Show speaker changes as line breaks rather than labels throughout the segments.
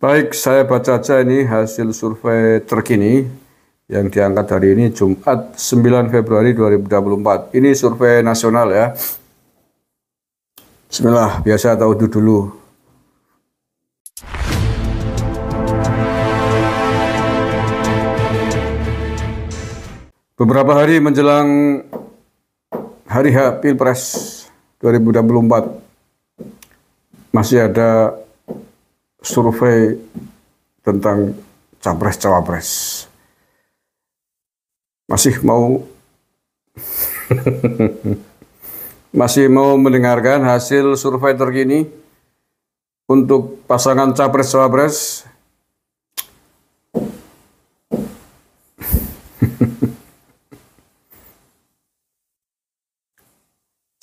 Baik, saya baca saja ini hasil survei terkini yang diangkat hari ini Jumat 9 Februari 2024. Ini survei nasional ya. Bismillah, biasa tahu itu dulu. Beberapa hari menjelang hari H Pilpres 2024 masih ada survei tentang capres-cawapres. Masih mau masih mau mendengarkan hasil survei terkini untuk pasangan capres-cawapres?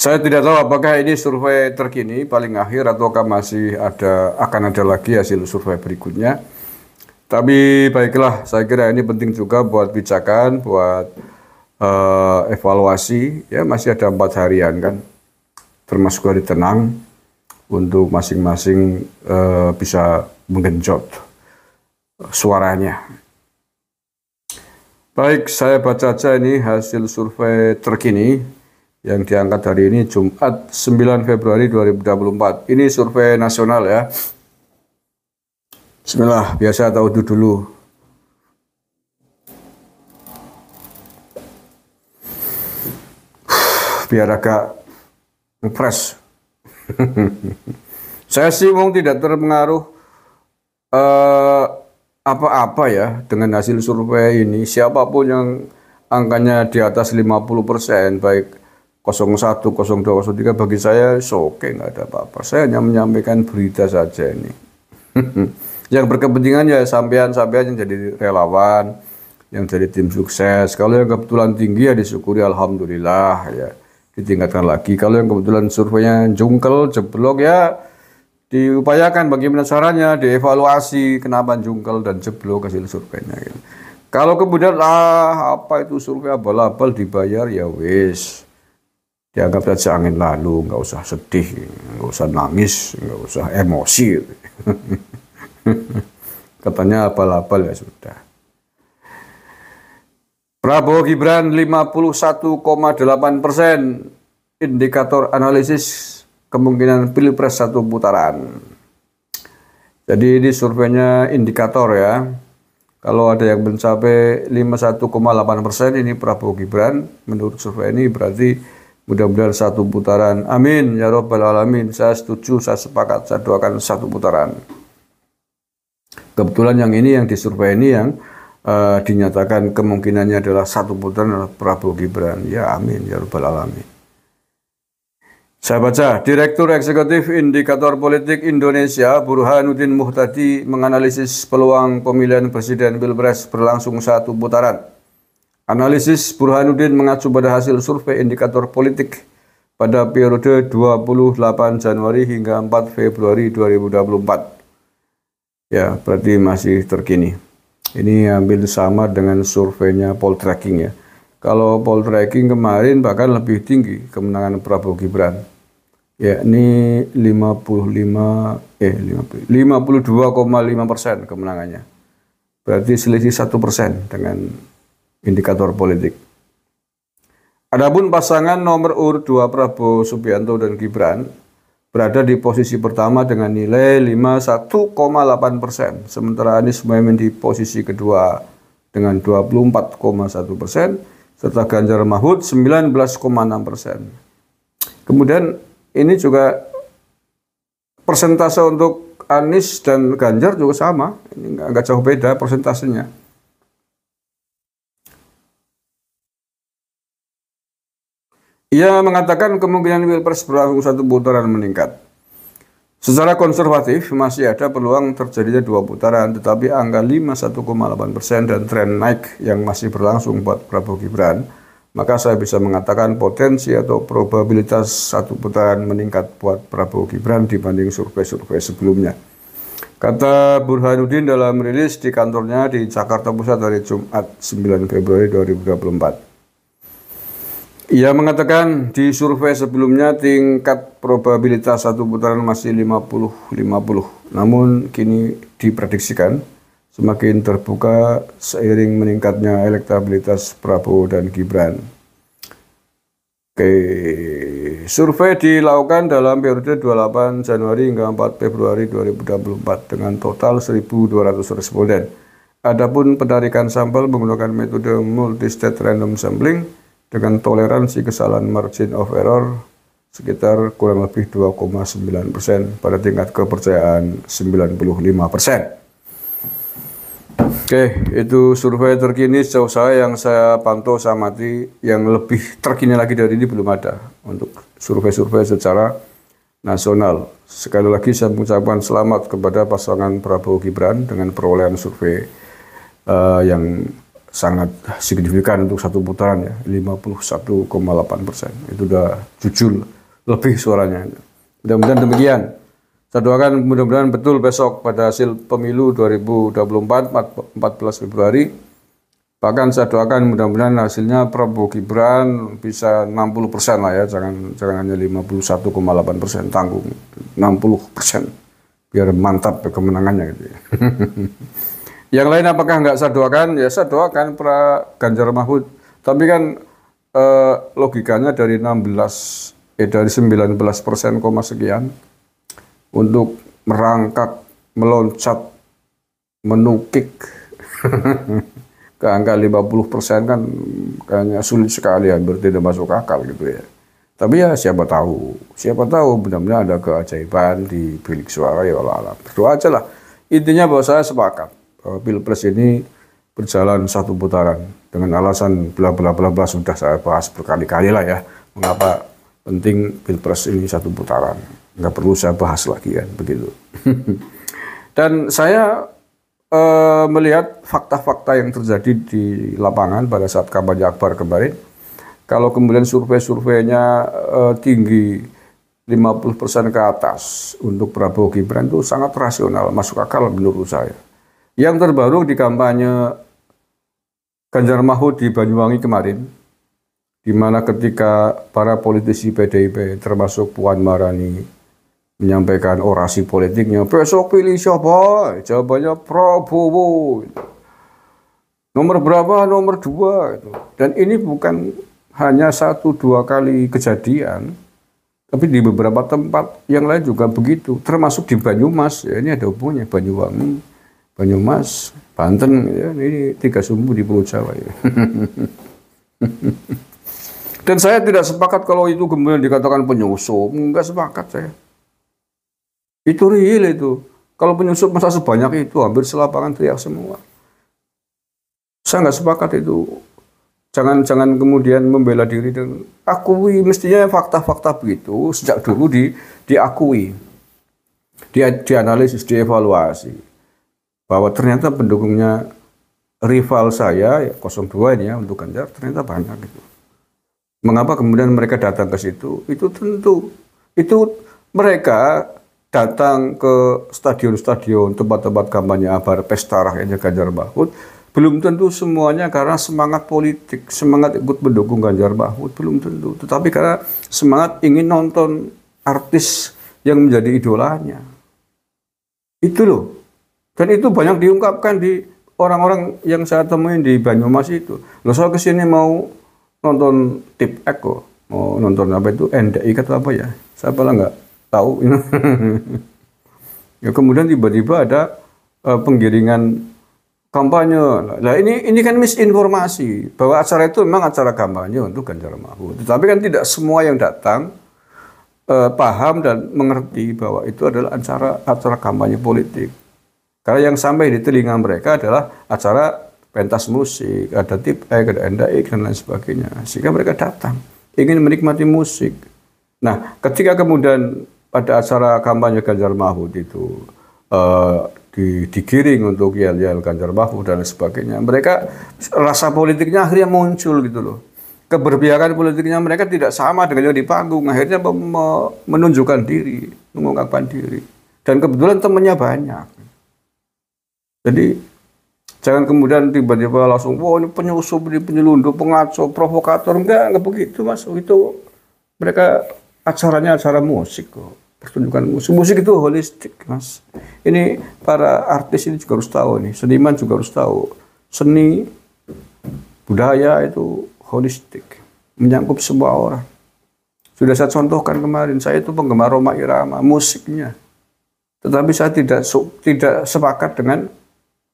Saya tidak tahu apakah ini survei terkini paling akhir ataukah masih ada akan ada lagi hasil survei berikutnya. Tapi baiklah, saya kira ini penting juga buat bicakan, buat uh, evaluasi. Ya masih ada empat harian kan, termasuk hari tenang untuk masing-masing uh, bisa menggenjot suaranya. Baik, saya baca saja ini hasil survei terkini yang diangkat hari ini Jumat 9 Februari 2024. Ini survei nasional ya. Bismillah, biasa tahu itu dulu. Biar agak fresh. Saya sih mau tidak terpengaruh eh, apa-apa uh, ya dengan hasil survei ini. Siapapun yang angkanya di atas 50 persen, baik 01, 02, 03 bagi saya oke nggak ada apa-apa. Saya hanya menyampaikan berita saja ini. yang berkepentingan ya sampean-sampean yang jadi relawan, yang jadi tim sukses. Kalau yang kebetulan tinggi ya disyukuri alhamdulillah ya ditingkatkan lagi. Kalau yang kebetulan surveinya jungkel, jeblok ya diupayakan bagi penasarannya dievaluasi kenapa jungkel dan jeblok hasil surveinya gitu. Kalau kemudian ah apa itu survei abal-abal dibayar ya wis dianggap saja angin lalu, nggak usah sedih, nggak usah nangis, nggak usah emosi. Katanya apa-apa ya sudah. Prabowo Gibran 51,8 persen indikator analisis kemungkinan pilpres satu putaran. Jadi ini surveinya indikator ya. Kalau ada yang mencapai 51,8 persen ini Prabowo Gibran menurut survei ini berarti Mudah-mudahan satu putaran. Amin ya robbal alamin. Saya setuju, saya sepakat, saya doakan satu putaran. Kebetulan yang ini yang disurvei ini yang uh, dinyatakan kemungkinannya adalah satu putaran adalah Prabowo Gibran. Ya amin ya robbal alamin. Saya baca, Direktur Eksekutif Indikator Politik Indonesia Burhanuddin Muhtadi menganalisis peluang pemilihan Presiden Pilpres berlangsung satu putaran. Analisis Burhanuddin mengacu pada hasil survei indikator politik pada periode 28 Januari hingga 4 Februari 2024. Ya, berarti masih terkini. Ini ambil sama dengan surveinya poll tracking ya. Kalau poll tracking kemarin bahkan lebih tinggi kemenangan Prabowo Gibran Ya, ini 55 eh 52,5 persen kemenangannya. Berarti selisih satu persen dengan indikator politik. Adapun pasangan nomor urut 2 Prabowo Subianto dan Gibran berada di posisi pertama dengan nilai 51,8 persen, sementara Anies Mohaimin di posisi kedua dengan 24,1 persen, serta Ganjar Mahfud 19,6 persen. Kemudian ini juga persentase untuk Anies dan Ganjar juga sama, ini nggak jauh beda persentasenya. Ia mengatakan kemungkinan Pilpres berlangsung satu putaran meningkat. Secara konservatif, masih ada peluang terjadinya dua putaran, tetapi angka 51,8 persen dan tren naik yang masih berlangsung buat Prabowo Gibran, maka saya bisa mengatakan potensi atau probabilitas satu putaran meningkat buat Prabowo Gibran dibanding survei-survei sebelumnya. Kata Burhanuddin dalam rilis di kantornya di Jakarta Pusat hari Jumat 9 Februari 2024. Ia mengatakan di survei sebelumnya tingkat probabilitas satu putaran masih 50-50. Namun kini diprediksikan semakin terbuka seiring meningkatnya elektabilitas Prabowo dan Gibran. Oke, survei dilakukan dalam periode 28 Januari hingga 4 Februari 2024 dengan total 1.200 responden. Adapun penarikan sampel menggunakan metode multi-state random sampling dengan toleransi kesalahan margin of error sekitar kurang lebih 2,9 persen pada tingkat kepercayaan 95 persen. Oke, itu survei terkini sejauh saya yang saya pantau saya mati yang lebih terkini lagi dari ini belum ada untuk survei-survei secara nasional. Sekali lagi saya mengucapkan selamat kepada pasangan Prabowo Gibran dengan perolehan survei uh, yang sangat signifikan untuk satu putaran ya 51,8 persen itu udah jujur lebih suaranya mudah-mudahan demikian saya doakan mudah-mudahan betul besok pada hasil pemilu 2024 14 Februari bahkan saya doakan mudah-mudahan hasilnya Prabowo Gibran bisa 60 persen lah ya jangan jangan hanya 51,8 persen tanggung 60 persen biar mantap kemenangannya gitu ya. Yang lain apakah nggak saya doakan? Ya saya doakan pra Ganjar Mahfud. Tapi kan eh, logikanya dari 16 eh dari 19 persen koma sekian untuk merangkak, meloncat, menukik ke angka 50 persen kan kayaknya sulit sekali hampir tidak masuk akal gitu ya. Tapi ya siapa tahu, siapa tahu benar-benar ada keajaiban di bilik suara ya Allah alam. Berdoa aja lah. Intinya bahwa saya sepakat pilpres ini berjalan satu putaran dengan alasan bla bla bla bla sudah saya bahas berkali-kali lah ya mengapa penting pilpres ini satu putaran nggak perlu saya bahas lagi kan begitu dan saya e, melihat fakta-fakta yang terjadi di lapangan pada saat kampanye akbar kemarin kalau kemudian survei-surveinya e, tinggi 50% ke atas untuk Prabowo Gibran itu sangat rasional masuk akal menurut saya yang terbaru di kampanye Ganjar Mahfud di Banyuwangi kemarin, di mana ketika para politisi PDIP termasuk Puan Marani menyampaikan orasi politiknya, besok pilih siapa? Jawabannya Prabowo. Nomor berapa? Nomor dua. Dan ini bukan hanya satu dua kali kejadian, tapi di beberapa tempat yang lain juga begitu, termasuk di Banyumas. Ya, ini ada hubungannya Banyuwangi Banyumas, Banten, ya, ini tiga sumbu di Pulau Jawa. Ya. Dan saya tidak sepakat kalau itu kemudian dikatakan penyusup, enggak sepakat saya. Itu real itu. Kalau penyusup masa sebanyak itu, hampir selapangan teriak semua. Saya enggak sepakat itu. Jangan jangan kemudian membela diri dan akui mestinya fakta-fakta begitu sejak dulu di diakui, di, dianalisis, dievaluasi bahwa ternyata pendukungnya rival saya 02 ya, ini ya untuk Ganjar ternyata banyak gitu. Mengapa kemudian mereka datang ke situ? Itu tentu itu mereka datang ke stadion-stadion tempat-tempat kampanye abar pesta rakyatnya Ganjar Mahfud belum tentu semuanya karena semangat politik, semangat ikut mendukung Ganjar Mahfud belum tentu, tetapi karena semangat ingin nonton artis yang menjadi idolanya. Itu loh dan itu banyak diungkapkan di orang-orang yang saya temuin di Banyumas itu. Loh saya kesini mau nonton tip Eko, mau nonton apa itu NDI kata apa ya? Saya pula nggak tahu. ya, kemudian tiba-tiba ada uh, penggiringan kampanye. Nah ini ini kan misinformasi bahwa acara itu memang acara kampanye untuk Ganjar Mahfud. Tetapi kan tidak semua yang datang uh, paham dan mengerti bahwa itu adalah acara acara kampanye politik. Karena yang sampai di telinga mereka adalah acara pentas musik, ada tip eh, ada endaik dan lain sebagainya. Sehingga mereka datang ingin menikmati musik. Nah, ketika kemudian pada acara kampanye Ganjar Mahfud itu uh, di, digiring untuk yel-yel Ganjar Mahfud dan lain sebagainya. Mereka rasa politiknya akhirnya muncul gitu loh. Keberpihakan politiknya mereka tidak sama dengan yang di panggung. Akhirnya menunjukkan diri, mengungkapkan diri. Dan kebetulan temannya banyak. Jadi jangan kemudian tiba-tiba langsung wah wow, ini penyusup, ini penyelundup, pengacau, provokator enggak enggak begitu mas. Itu mereka acaranya acara musik kok pertunjukan musik. Musik itu holistik, Mas. Ini para artis ini juga harus tahu nih, seniman juga harus tahu. Seni budaya itu holistik, menyangkut semua orang. Sudah saya contohkan kemarin, saya itu penggemar Roma Irama, musiknya. Tetapi saya tidak tidak sepakat dengan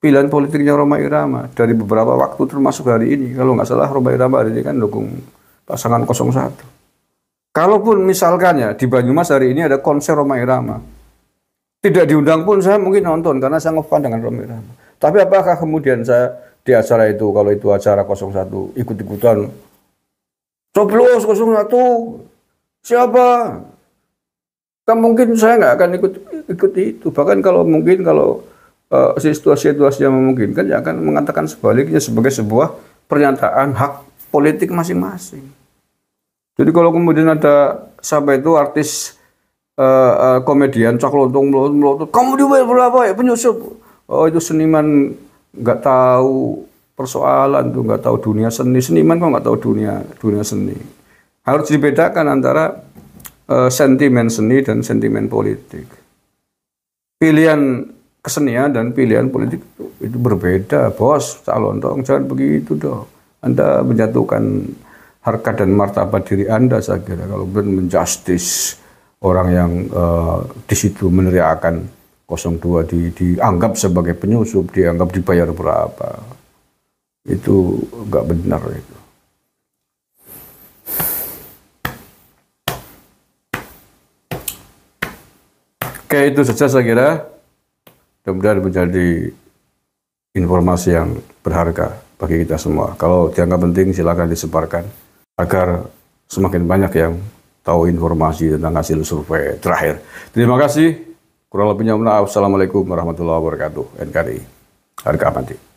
pilihan politiknya Roma Irama dari beberapa waktu termasuk hari ini. Kalau nggak salah Roma Irama hari ini kan dukung pasangan 01. Kalaupun misalkan ya di Banyumas hari ini ada konser Roma Irama. Tidak diundang pun saya mungkin nonton karena saya ngefan dengan Roma Irama. Tapi apakah kemudian saya di acara itu kalau itu acara 01 ikut-ikutan coblos 01 siapa? Kan mungkin saya nggak akan ikut ikuti itu. Bahkan kalau mungkin kalau Eh, situasi-situasi yang memungkinkan ya akan mengatakan sebaliknya sebagai sebuah pernyataan hak politik masing-masing. Jadi kalau kemudian ada sampai itu artis uh, uh, komedian cak lontong melotot, kamu dibayar berapa ya penyusup? Oh itu seniman nggak tahu persoalan tuh nggak tahu dunia seni seniman kok nggak tahu dunia dunia seni harus dibedakan antara uh, sentimen seni dan sentimen politik pilihan kesenian dan pilihan politik itu, itu berbeda, bos. Calon dong, jangan begitu dong. Anda menjatuhkan harkat dan martabat diri Anda saya kira kalau benar menjustis orang yang uh, di situ meneriakan 02 di, dianggap sebagai penyusup, dianggap dibayar berapa. Itu nggak benar itu. Oke, itu saja saya kira mudah menjadi informasi yang berharga bagi kita semua. Kalau dianggap penting silakan disebarkan agar semakin banyak yang tahu informasi tentang hasil survei terakhir. Terima kasih. Kurang lebihnya, Assalamualaikum warahmatullahi wabarakatuh. NKRI. Harga mati.